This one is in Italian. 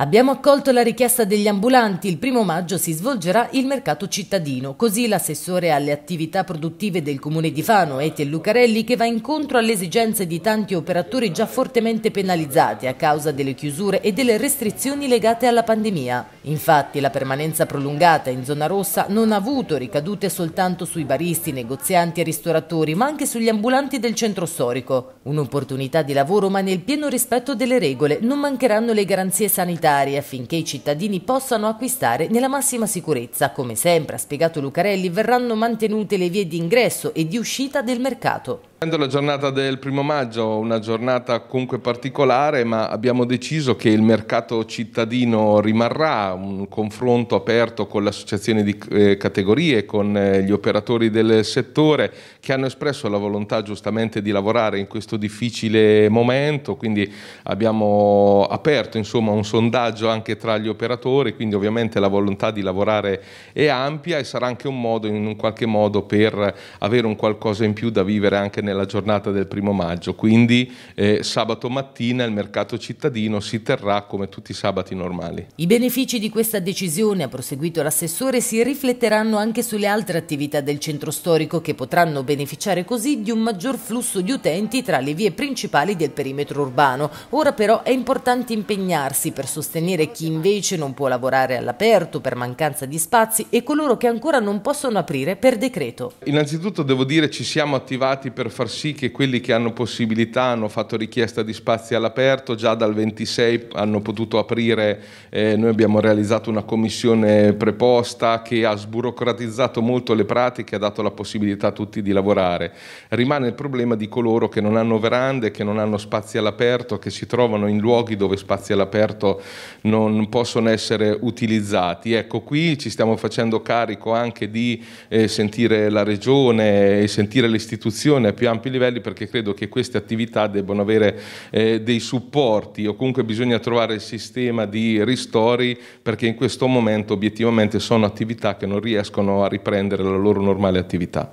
Abbiamo accolto la richiesta degli ambulanti, il primo maggio si svolgerà il mercato cittadino, così l'assessore alle attività produttive del comune di Fano, Etiel Lucarelli, che va incontro alle esigenze di tanti operatori già fortemente penalizzati a causa delle chiusure e delle restrizioni legate alla pandemia. Infatti la permanenza prolungata in zona rossa non ha avuto ricadute soltanto sui baristi, negozianti e ristoratori, ma anche sugli ambulanti del centro storico. Un'opportunità di lavoro ma nel pieno rispetto delle regole non mancheranno le garanzie sanitarie sanitari affinché i cittadini possano acquistare nella massima sicurezza. Come sempre, ha spiegato Lucarelli, verranno mantenute le vie di ingresso e di uscita del mercato. La giornata del primo maggio, una giornata comunque particolare, ma abbiamo deciso che il mercato cittadino rimarrà, un confronto aperto con l'associazione di eh, categorie, con eh, gli operatori del settore che hanno espresso la volontà giustamente di lavorare in questo difficile momento, quindi abbiamo aperto insomma, un sondaggio anche tra gli operatori, quindi ovviamente la volontà di lavorare è ampia e sarà anche un modo in un qualche modo per avere un qualcosa in più da vivere anche nel nella giornata del primo maggio, quindi eh, sabato mattina il mercato cittadino si terrà come tutti i sabati normali. I benefici di questa decisione, ha proseguito l'assessore, si rifletteranno anche sulle altre attività del centro storico che potranno beneficiare così di un maggior flusso di utenti tra le vie principali del perimetro urbano. Ora però è importante impegnarsi per sostenere chi invece non può lavorare all'aperto per mancanza di spazi e coloro che ancora non possono aprire per decreto. Innanzitutto devo dire ci siamo attivati per far sì che quelli che hanno possibilità hanno fatto richiesta di spazi all'aperto, già dal 26 hanno potuto aprire, eh, noi abbiamo realizzato una commissione preposta che ha sburocratizzato molto le pratiche, ha dato la possibilità a tutti di lavorare. Rimane il problema di coloro che non hanno verande, che non hanno spazi all'aperto, che si trovano in luoghi dove spazi all'aperto non possono essere utilizzati. Ecco, qui ci stiamo facendo carico anche di eh, sentire la regione e sentire l'istituzione più ampi livelli perché credo che queste attività debbano avere eh, dei supporti o comunque bisogna trovare il sistema di ristori perché in questo momento obiettivamente sono attività che non riescono a riprendere la loro normale attività.